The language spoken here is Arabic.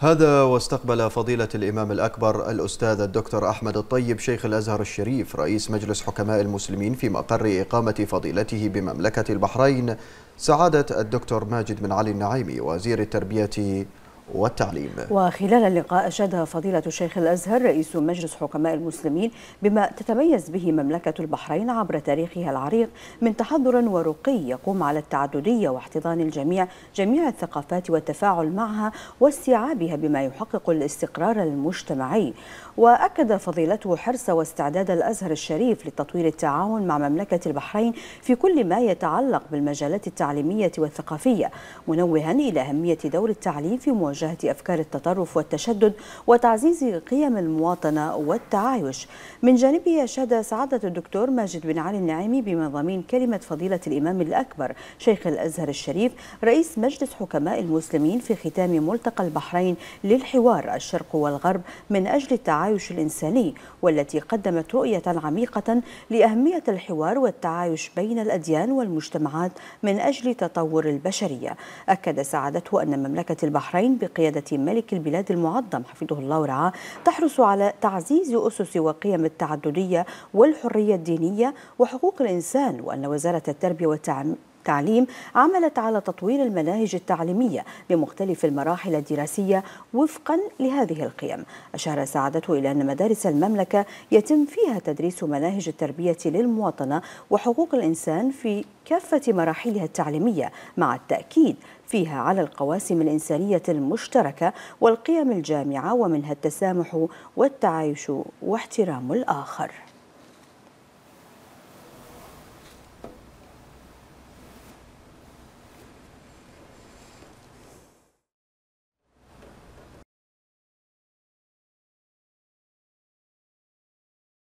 هذا واستقبل فضيلة الإمام الأكبر الأستاذ الدكتور أحمد الطيب شيخ الأزهر الشريف رئيس مجلس حكماء المسلمين في مقر إقامة فضيلته بمملكة البحرين سعادة الدكتور ماجد بن علي النعيمي وزير التربية والتعليم وخلال اللقاء أشاد فضيلة الشيخ الأزهر رئيس مجلس حكماء المسلمين بما تتميز به مملكة البحرين عبر تاريخها العريق من تحضر ورقي يقوم على التعددية واحتضان الجميع جميع الثقافات والتفاعل معها واستيعابها بما يحقق الاستقرار المجتمعي وأكد فضيلته حرص واستعداد الأزهر الشريف لتطوير التعاون مع مملكة البحرين في كل ما يتعلق بالمجالات التعليمية والثقافية منوها إلى أهمية دور التعليم في مواجهة مواجهة أفكار التطرف والتشدد وتعزيز قيم المواطنة والتعايش من جانبه أشاد سعادة الدكتور ماجد بن علي النعيمي بمضامين كلمة فضيلة الإمام الأكبر شيخ الأزهر الشريف رئيس مجلس حكماء المسلمين في ختام ملتقى البحرين للحوار الشرق والغرب من أجل التعايش الإنساني والتي قدمت رؤية عميقة لأهمية الحوار والتعايش بين الأديان والمجتمعات من أجل تطور البشرية أكد سعادته أن مملكة البحرين بقيادة ملك البلاد المعظم حفظه الله ورعاه تحرص على تعزيز أسس وقيم التعددية والحرية الدينية وحقوق الإنسان وأن وزارة التربية التعليم عملت على تطوير المناهج التعليمية بمختلف المراحل الدراسية وفقا لهذه القيم أشار سعادته إلى أن مدارس المملكة يتم فيها تدريس مناهج التربية للمواطنة وحقوق الإنسان في كافة مراحلها التعليمية مع التأكيد فيها على القواسم الإنسانية المشتركة والقيم الجامعة ومنها التسامح والتعايش واحترام الآخر